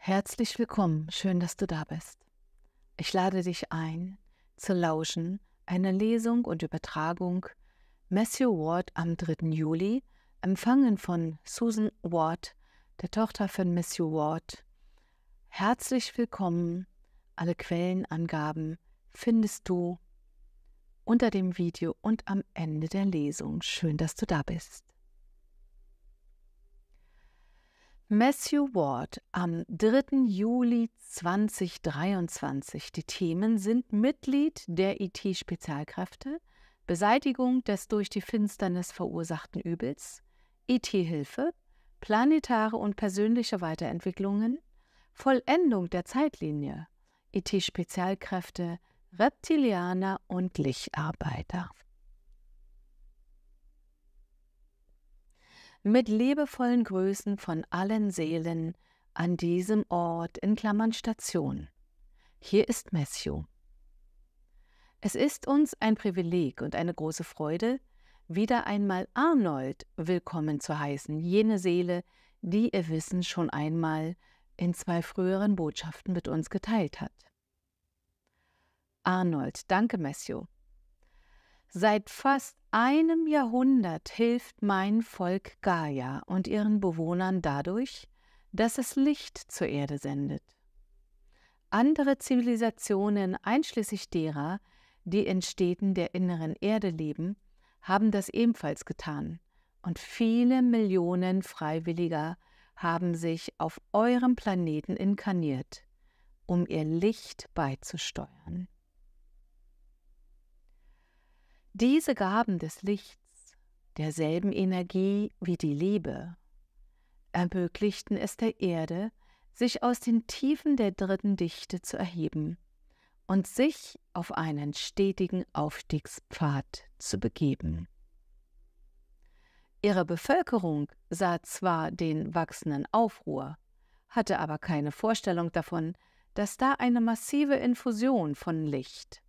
Herzlich willkommen, schön, dass du da bist. Ich lade dich ein, zu lauschen einer Lesung und Übertragung Matthew Ward am 3. Juli, empfangen von Susan Ward, der Tochter von Matthew Ward. Herzlich willkommen, alle Quellenangaben findest du unter dem Video und am Ende der Lesung. Schön, dass du da bist. Matthew Ward am 3. Juli 2023. Die Themen sind Mitglied der IT-Spezialkräfte, Beseitigung des durch die Finsternis verursachten Übels, IT-Hilfe, planetare und persönliche Weiterentwicklungen, Vollendung der Zeitlinie, IT-Spezialkräfte, Reptilianer und Licharbeiter. mit liebevollen Grüßen von allen Seelen an diesem Ort in Klammern Station. Hier ist Matthew. Es ist uns ein Privileg und eine große Freude, wieder einmal Arnold willkommen zu heißen, jene Seele, die ihr Wissen schon einmal in zwei früheren Botschaften mit uns geteilt hat. Arnold, danke, Matthew. Seit fast einem Jahrhundert hilft mein Volk Gaia und ihren Bewohnern dadurch, dass es Licht zur Erde sendet. Andere Zivilisationen, einschließlich derer, die in Städten der inneren Erde leben, haben das ebenfalls getan, und viele Millionen Freiwilliger haben sich auf eurem Planeten inkarniert, um ihr Licht beizusteuern. Diese Gaben des Lichts, derselben Energie wie die Liebe, ermöglichten es der Erde, sich aus den Tiefen der dritten Dichte zu erheben und sich auf einen stetigen Aufstiegspfad zu begeben. Ihre Bevölkerung sah zwar den wachsenden Aufruhr, hatte aber keine Vorstellung davon, dass da eine massive Infusion von Licht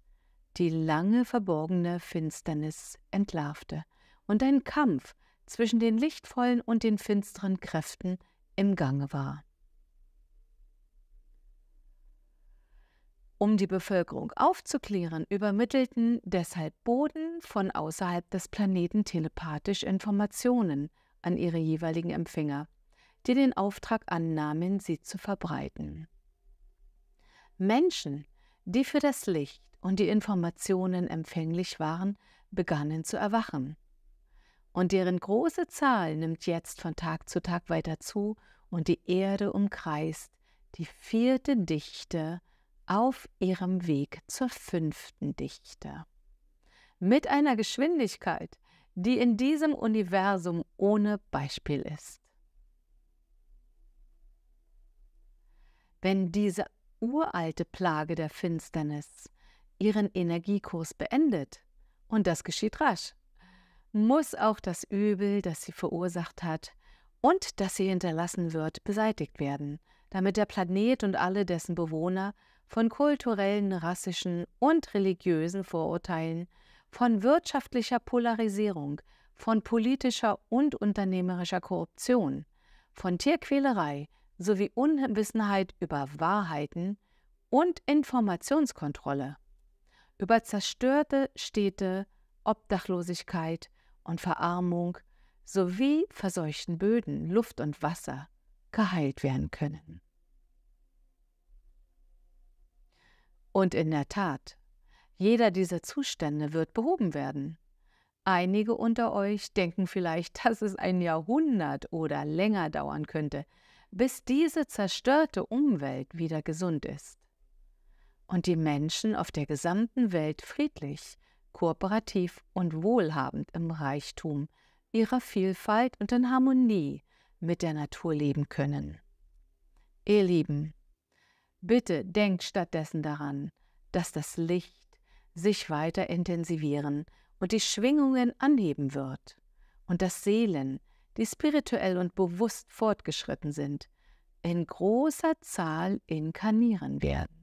die lange verborgene Finsternis entlarvte und ein Kampf zwischen den lichtvollen und den finsteren Kräften im Gange war. Um die Bevölkerung aufzuklären, übermittelten deshalb Boden von außerhalb des Planeten telepathisch Informationen an ihre jeweiligen Empfänger, die den Auftrag annahmen, sie zu verbreiten. Menschen, die für das Licht und die Informationen empfänglich waren, begannen zu erwachen. Und deren große Zahl nimmt jetzt von Tag zu Tag weiter zu und die Erde umkreist die vierte Dichte auf ihrem Weg zur fünften Dichte. Mit einer Geschwindigkeit, die in diesem Universum ohne Beispiel ist. Wenn diese uralte Plage der Finsternis ihren Energiekurs beendet, und das geschieht rasch, muss auch das Übel, das sie verursacht hat und das sie hinterlassen wird, beseitigt werden, damit der Planet und alle dessen Bewohner von kulturellen, rassischen und religiösen Vorurteilen, von wirtschaftlicher Polarisierung, von politischer und unternehmerischer Korruption, von Tierquälerei sowie Unwissenheit über Wahrheiten und Informationskontrolle über zerstörte Städte, Obdachlosigkeit und Verarmung sowie verseuchten Böden, Luft und Wasser geheilt werden können. Und in der Tat, jeder dieser Zustände wird behoben werden. Einige unter euch denken vielleicht, dass es ein Jahrhundert oder länger dauern könnte, bis diese zerstörte Umwelt wieder gesund ist und die Menschen auf der gesamten Welt friedlich, kooperativ und wohlhabend im Reichtum, ihrer Vielfalt und in Harmonie mit der Natur leben können. Ihr Lieben, bitte denkt stattdessen daran, dass das Licht sich weiter intensivieren und die Schwingungen anheben wird und dass Seelen, die spirituell und bewusst fortgeschritten sind, in großer Zahl inkarnieren werden.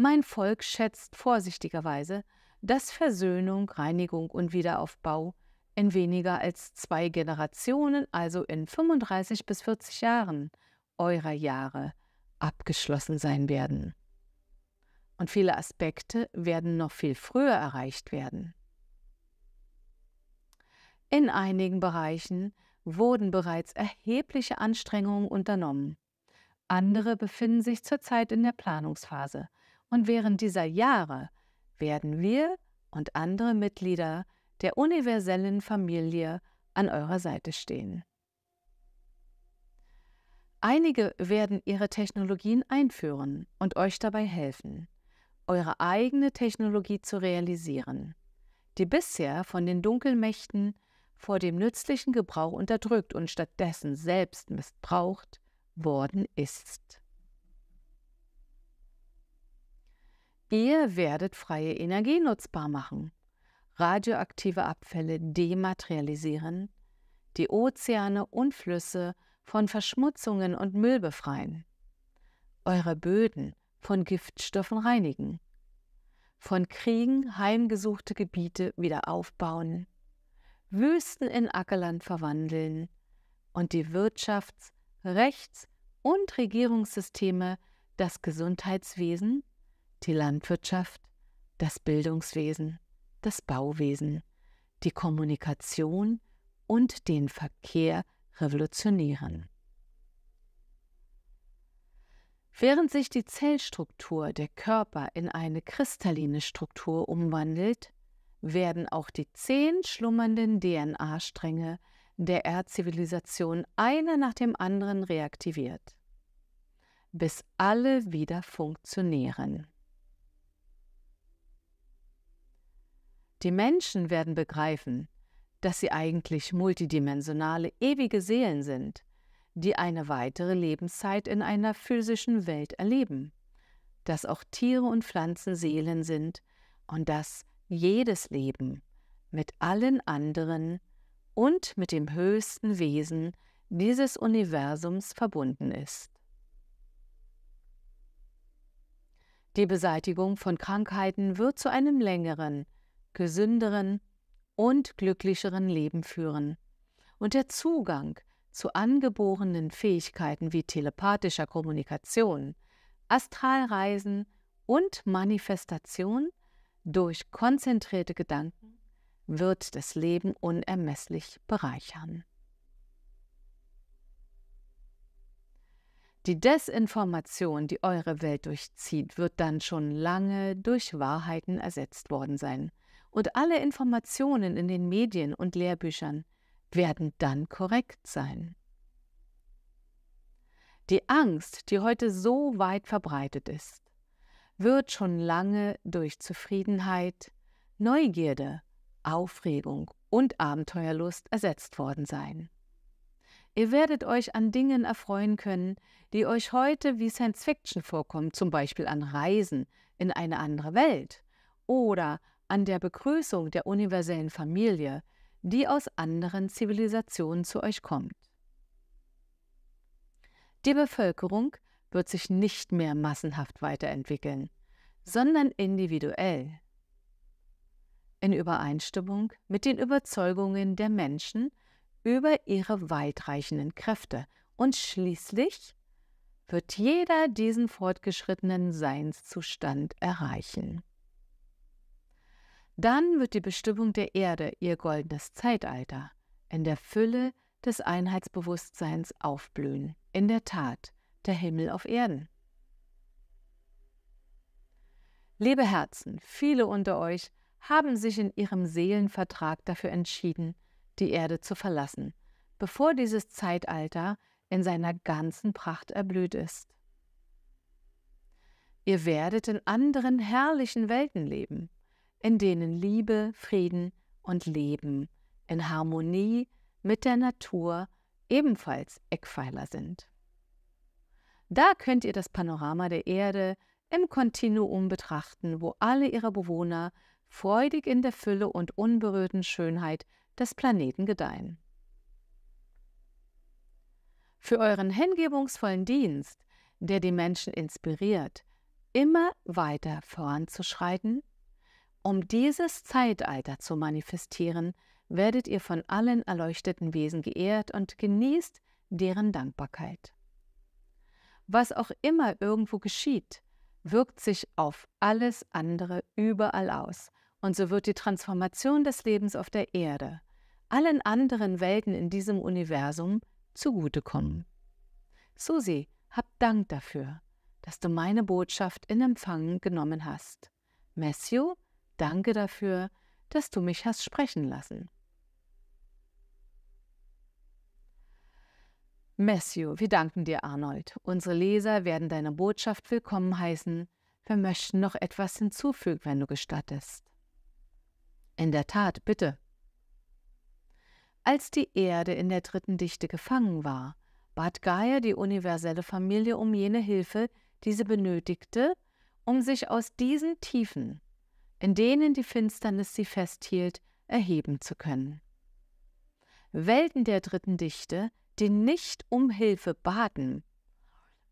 Mein Volk schätzt vorsichtigerweise, dass Versöhnung, Reinigung und Wiederaufbau in weniger als zwei Generationen, also in 35 bis 40 Jahren eurer Jahre, abgeschlossen sein werden. Und viele Aspekte werden noch viel früher erreicht werden. In einigen Bereichen wurden bereits erhebliche Anstrengungen unternommen. Andere befinden sich zurzeit in der Planungsphase und während dieser Jahre werden wir und andere Mitglieder der universellen Familie an eurer Seite stehen. Einige werden ihre Technologien einführen und euch dabei helfen, eure eigene Technologie zu realisieren, die bisher von den Dunkelmächten vor dem nützlichen Gebrauch unterdrückt und stattdessen selbst missbraucht worden ist. Ihr werdet freie Energie nutzbar machen, radioaktive Abfälle dematerialisieren, die Ozeane und Flüsse von Verschmutzungen und Müll befreien, eure Böden von Giftstoffen reinigen, von Kriegen heimgesuchte Gebiete wieder aufbauen, Wüsten in Ackerland verwandeln und die Wirtschafts-, Rechts- und Regierungssysteme, das Gesundheitswesen die Landwirtschaft, das Bildungswesen, das Bauwesen, die Kommunikation und den Verkehr revolutionieren. Während sich die Zellstruktur der Körper in eine kristalline Struktur umwandelt, werden auch die zehn schlummernden DNA-Stränge der Erdzivilisation einer nach dem anderen reaktiviert, bis alle wieder funktionieren. Die Menschen werden begreifen, dass sie eigentlich multidimensionale, ewige Seelen sind, die eine weitere Lebenszeit in einer physischen Welt erleben, dass auch Tiere und Pflanzen Seelen sind und dass jedes Leben mit allen anderen und mit dem höchsten Wesen dieses Universums verbunden ist. Die Beseitigung von Krankheiten wird zu einem längeren, gesünderen und glücklicheren Leben führen. Und der Zugang zu angeborenen Fähigkeiten wie telepathischer Kommunikation, Astralreisen und Manifestation durch konzentrierte Gedanken wird das Leben unermesslich bereichern. Die Desinformation, die eure Welt durchzieht, wird dann schon lange durch Wahrheiten ersetzt worden sein und alle Informationen in den Medien und Lehrbüchern werden dann korrekt sein. Die Angst, die heute so weit verbreitet ist, wird schon lange durch Zufriedenheit, Neugierde, Aufregung und Abenteuerlust ersetzt worden sein. Ihr werdet euch an Dingen erfreuen können, die euch heute wie Science Fiction vorkommen, zum Beispiel an Reisen in eine andere Welt oder an der Begrüßung der universellen Familie, die aus anderen Zivilisationen zu euch kommt. Die Bevölkerung wird sich nicht mehr massenhaft weiterentwickeln, sondern individuell. In Übereinstimmung mit den Überzeugungen der Menschen über ihre weitreichenden Kräfte. Und schließlich wird jeder diesen fortgeschrittenen Seinszustand erreichen. Dann wird die Bestimmung der Erde ihr goldenes Zeitalter in der Fülle des Einheitsbewusstseins aufblühen, in der Tat, der Himmel auf Erden. Liebe Herzen, viele unter euch haben sich in ihrem Seelenvertrag dafür entschieden, die Erde zu verlassen, bevor dieses Zeitalter in seiner ganzen Pracht erblüht ist. Ihr werdet in anderen herrlichen Welten leben, in denen Liebe, Frieden und Leben in Harmonie mit der Natur ebenfalls Eckpfeiler sind. Da könnt ihr das Panorama der Erde im Kontinuum betrachten, wo alle ihre Bewohner freudig in der Fülle und unberührten Schönheit des Planeten gedeihen. Für euren hingebungsvollen Dienst, der die Menschen inspiriert, immer weiter voranzuschreiten, um dieses Zeitalter zu manifestieren, werdet ihr von allen erleuchteten Wesen geehrt und genießt deren Dankbarkeit. Was auch immer irgendwo geschieht, wirkt sich auf alles andere überall aus, und so wird die Transformation des Lebens auf der Erde allen anderen Welten in diesem Universum zugutekommen. Susi, hab Dank dafür, dass du meine Botschaft in Empfang genommen hast. Matthew Danke dafür, dass du mich hast sprechen lassen. Matthew, wir danken dir, Arnold. Unsere Leser werden deine Botschaft willkommen heißen. Wir möchten noch etwas hinzufügen, wenn du gestattest. In der Tat, bitte. Als die Erde in der dritten Dichte gefangen war, bat Gaia die universelle Familie um jene Hilfe, die sie benötigte, um sich aus diesen Tiefen in denen die Finsternis sie festhielt, erheben zu können. Welten der dritten Dichte, die nicht um Hilfe baten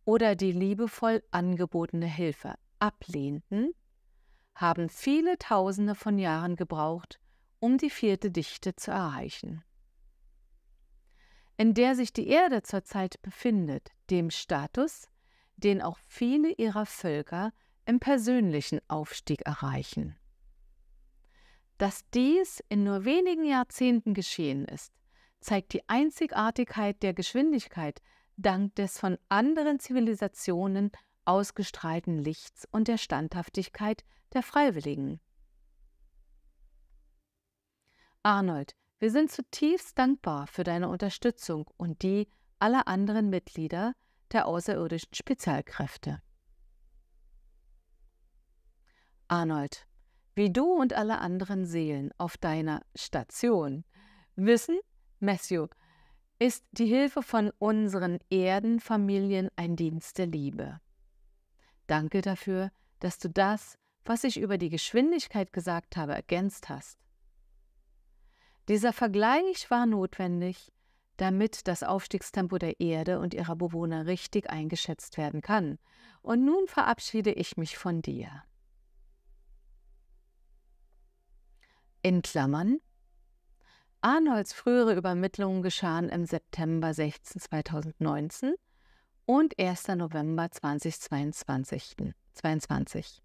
oder die liebevoll angebotene Hilfe ablehnten, haben viele Tausende von Jahren gebraucht, um die vierte Dichte zu erreichen. In der sich die Erde zurzeit befindet, dem Status, den auch viele ihrer Völker im persönlichen Aufstieg erreichen. Dass dies in nur wenigen Jahrzehnten geschehen ist, zeigt die Einzigartigkeit der Geschwindigkeit dank des von anderen Zivilisationen ausgestrahlten Lichts und der Standhaftigkeit der Freiwilligen. Arnold, wir sind zutiefst dankbar für deine Unterstützung und die aller anderen Mitglieder der außerirdischen Spezialkräfte. Arnold, wie du und alle anderen Seelen auf deiner Station wissen, Matthew, ist die Hilfe von unseren Erdenfamilien ein Dienst der Liebe. Danke dafür, dass du das, was ich über die Geschwindigkeit gesagt habe, ergänzt hast. Dieser Vergleich war notwendig, damit das Aufstiegstempo der Erde und ihrer Bewohner richtig eingeschätzt werden kann. Und nun verabschiede ich mich von dir. In Klammern. Arnolds frühere Übermittlungen geschahen im September 16, 2019 und 1. November 2022. 22.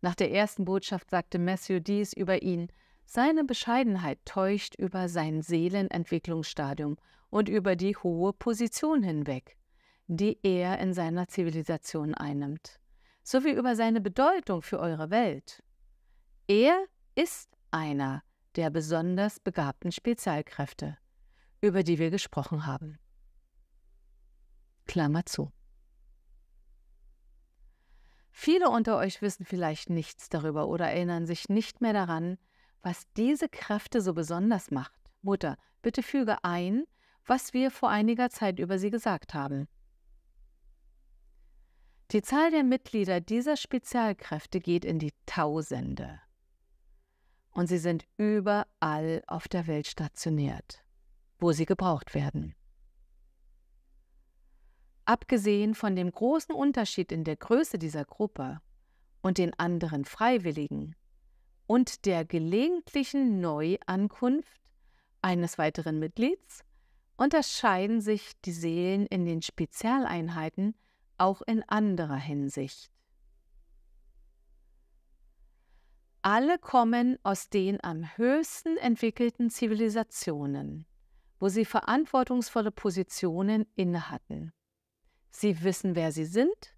Nach der ersten Botschaft sagte Matthew dies über ihn. Seine Bescheidenheit täuscht über sein Seelenentwicklungsstadium und über die hohe Position hinweg, die er in seiner Zivilisation einnimmt, sowie über seine Bedeutung für eure Welt. Er ist einer der besonders begabten Spezialkräfte, über die wir gesprochen haben. Klammer zu. Viele unter euch wissen vielleicht nichts darüber oder erinnern sich nicht mehr daran, was diese Kräfte so besonders macht. Mutter, bitte füge ein, was wir vor einiger Zeit über sie gesagt haben. Die Zahl der Mitglieder dieser Spezialkräfte geht in die Tausende und sie sind überall auf der Welt stationiert, wo sie gebraucht werden. Abgesehen von dem großen Unterschied in der Größe dieser Gruppe und den anderen Freiwilligen und der gelegentlichen Neuankunft eines weiteren Mitglieds unterscheiden sich die Seelen in den Spezialeinheiten auch in anderer Hinsicht. alle kommen aus den am höchsten entwickelten Zivilisationen, wo sie verantwortungsvolle Positionen innehatten. Sie wissen, wer sie sind,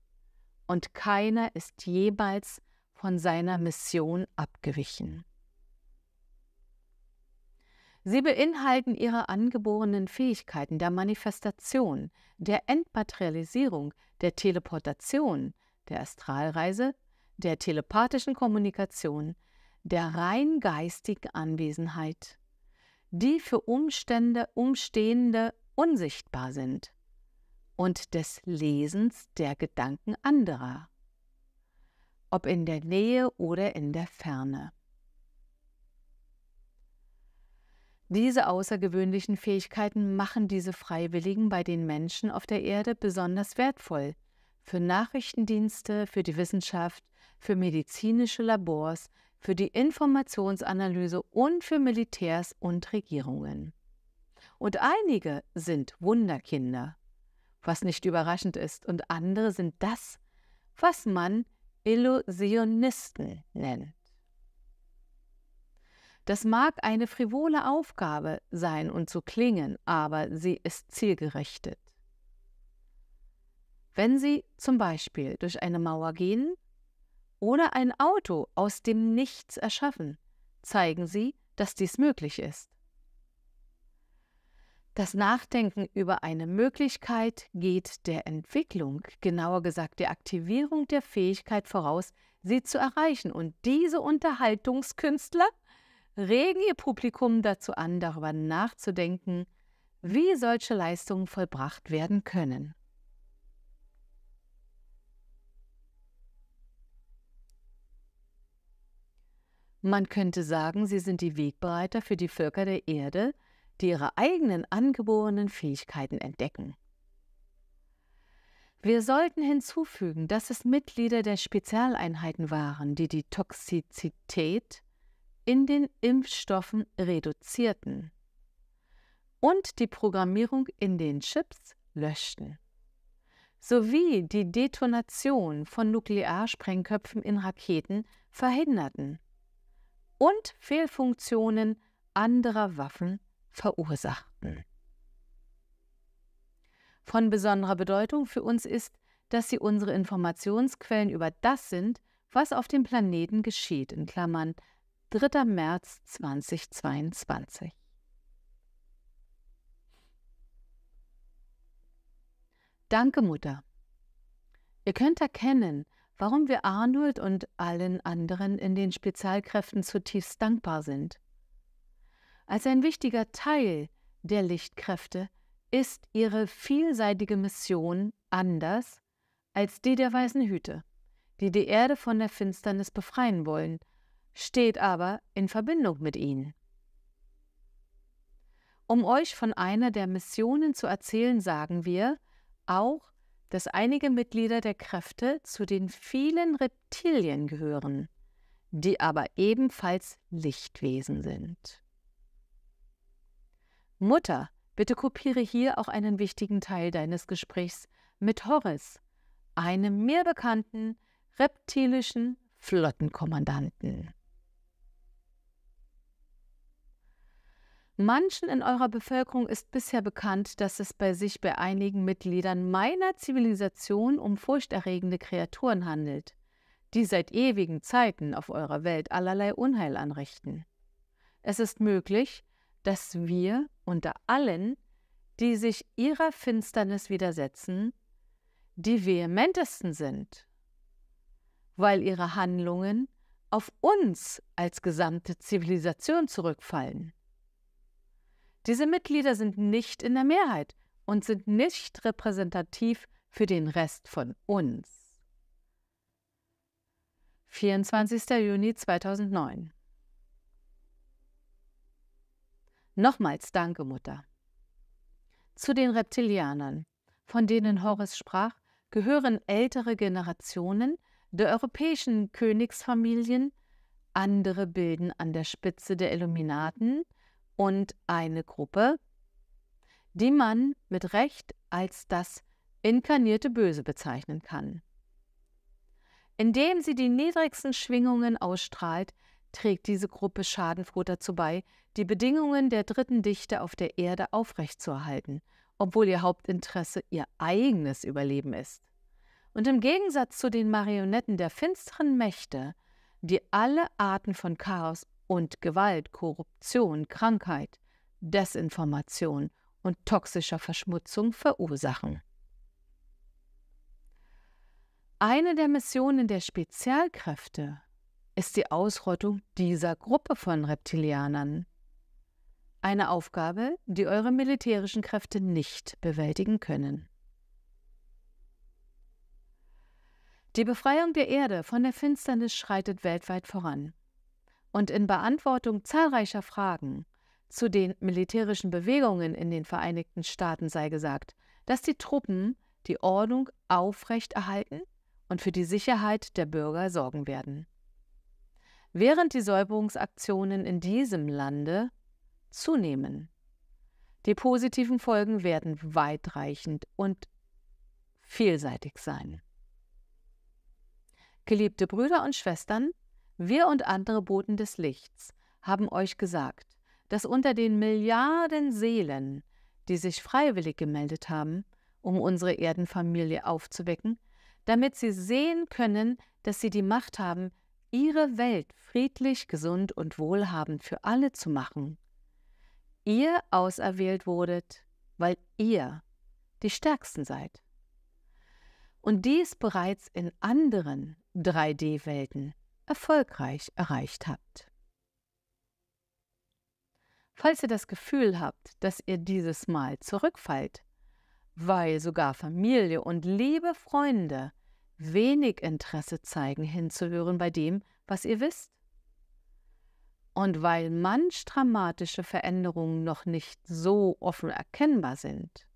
und keiner ist jemals von seiner Mission abgewichen. Sie beinhalten ihre angeborenen Fähigkeiten der Manifestation, der Entmaterialisierung, der Teleportation, der Astralreise der telepathischen Kommunikation, der rein geistigen Anwesenheit, die für Umstände, Umstehende unsichtbar sind, und des Lesens der Gedanken anderer, ob in der Nähe oder in der Ferne. Diese außergewöhnlichen Fähigkeiten machen diese Freiwilligen bei den Menschen auf der Erde besonders wertvoll, für Nachrichtendienste, für die Wissenschaft, für medizinische Labors, für die Informationsanalyse und für Militärs und Regierungen. Und einige sind Wunderkinder, was nicht überraschend ist, und andere sind das, was man Illusionisten nennt. Das mag eine frivole Aufgabe sein und so klingen, aber sie ist zielgerichtet. Wenn Sie zum Beispiel durch eine Mauer gehen oder ein Auto aus dem Nichts erschaffen, zeigen Sie, dass dies möglich ist. Das Nachdenken über eine Möglichkeit geht der Entwicklung, genauer gesagt der Aktivierung der Fähigkeit voraus, sie zu erreichen. Und diese Unterhaltungskünstler regen ihr Publikum dazu an, darüber nachzudenken, wie solche Leistungen vollbracht werden können. Man könnte sagen, sie sind die Wegbereiter für die Völker der Erde, die ihre eigenen angeborenen Fähigkeiten entdecken. Wir sollten hinzufügen, dass es Mitglieder der Spezialeinheiten waren, die die Toxizität in den Impfstoffen reduzierten und die Programmierung in den Chips löschten, sowie die Detonation von Nuklearsprengköpfen in Raketen verhinderten und Fehlfunktionen anderer Waffen verursachten. Hm. Von besonderer Bedeutung für uns ist, dass sie unsere Informationsquellen über das sind, was auf dem Planeten geschieht, in Klammern 3. März 2022. Danke, Mutter. Ihr könnt erkennen, warum wir Arnold und allen anderen in den Spezialkräften zutiefst dankbar sind. Als ein wichtiger Teil der Lichtkräfte ist ihre vielseitige Mission anders als die der weißen Hüte, die die Erde von der Finsternis befreien wollen, steht aber in Verbindung mit ihnen. Um euch von einer der Missionen zu erzählen, sagen wir, auch dass einige Mitglieder der Kräfte zu den vielen Reptilien gehören, die aber ebenfalls Lichtwesen sind. Mutter, bitte kopiere hier auch einen wichtigen Teil deines Gesprächs mit Horace, einem mir bekannten reptilischen Flottenkommandanten. Manchen in eurer Bevölkerung ist bisher bekannt, dass es bei sich bei einigen Mitgliedern meiner Zivilisation um furchterregende Kreaturen handelt, die seit ewigen Zeiten auf eurer Welt allerlei Unheil anrichten. Es ist möglich, dass wir unter allen, die sich ihrer Finsternis widersetzen, die vehementesten sind, weil ihre Handlungen auf uns als gesamte Zivilisation zurückfallen. Diese Mitglieder sind nicht in der Mehrheit und sind nicht repräsentativ für den Rest von uns. 24. Juni 2009 Nochmals danke, Mutter. Zu den Reptilianern, von denen Horace sprach, gehören ältere Generationen der europäischen Königsfamilien, andere bilden an der Spitze der Illuminaten und eine Gruppe, die man mit Recht als das inkarnierte Böse bezeichnen kann. Indem sie die niedrigsten Schwingungen ausstrahlt, trägt diese Gruppe schadenfroh dazu bei, die Bedingungen der dritten Dichte auf der Erde aufrechtzuerhalten, obwohl ihr Hauptinteresse ihr eigenes Überleben ist. Und im Gegensatz zu den Marionetten der finsteren Mächte, die alle Arten von Chaos und Gewalt, Korruption, Krankheit, Desinformation und toxischer Verschmutzung verursachen. Eine der Missionen der Spezialkräfte ist die Ausrottung dieser Gruppe von Reptilianern. Eine Aufgabe, die eure militärischen Kräfte nicht bewältigen können. Die Befreiung der Erde von der Finsternis schreitet weltweit voran und in Beantwortung zahlreicher Fragen zu den militärischen Bewegungen in den Vereinigten Staaten sei gesagt, dass die Truppen die Ordnung aufrechterhalten und für die Sicherheit der Bürger sorgen werden. Während die Säuberungsaktionen in diesem Lande zunehmen. Die positiven Folgen werden weitreichend und vielseitig sein. Geliebte Brüder und Schwestern, wir und andere Boten des Lichts haben euch gesagt, dass unter den Milliarden Seelen, die sich freiwillig gemeldet haben, um unsere Erdenfamilie aufzuwecken, damit sie sehen können, dass sie die Macht haben, ihre Welt friedlich, gesund und wohlhabend für alle zu machen. Ihr auserwählt wurdet, weil ihr die Stärksten seid. Und dies bereits in anderen 3D-Welten, erfolgreich erreicht habt. Falls ihr das Gefühl habt, dass ihr dieses Mal zurückfallt, weil sogar Familie und liebe Freunde wenig Interesse zeigen, hinzuhören bei dem, was ihr wisst, und weil manch dramatische Veränderungen noch nicht so offen erkennbar sind,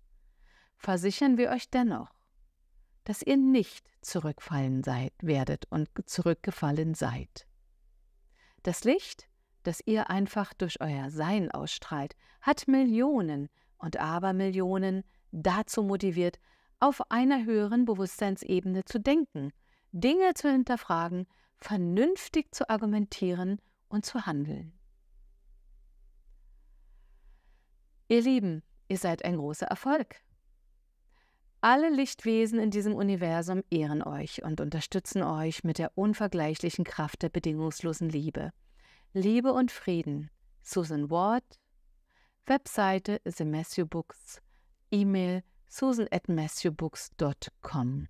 versichern wir euch dennoch, dass ihr nicht zurückfallen seid, werdet und zurückgefallen seid. Das Licht, das ihr einfach durch euer Sein ausstrahlt, hat Millionen und Abermillionen dazu motiviert, auf einer höheren Bewusstseinsebene zu denken, Dinge zu hinterfragen, vernünftig zu argumentieren und zu handeln. Ihr Lieben, ihr seid ein großer Erfolg alle Lichtwesen in diesem Universum ehren euch und unterstützen euch mit der unvergleichlichen Kraft der bedingungslosen Liebe. Liebe und Frieden. Susan Ward. Webseite The Matthew Books. E-Mail susan at matthewbooks.com.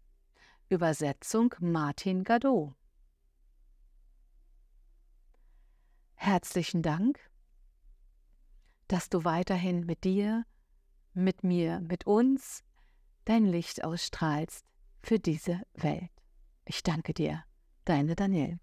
Übersetzung Martin Gadot. Herzlichen Dank, dass du weiterhin mit dir, mit mir, mit uns dein Licht ausstrahlst für diese Welt. Ich danke dir, deine Danielle.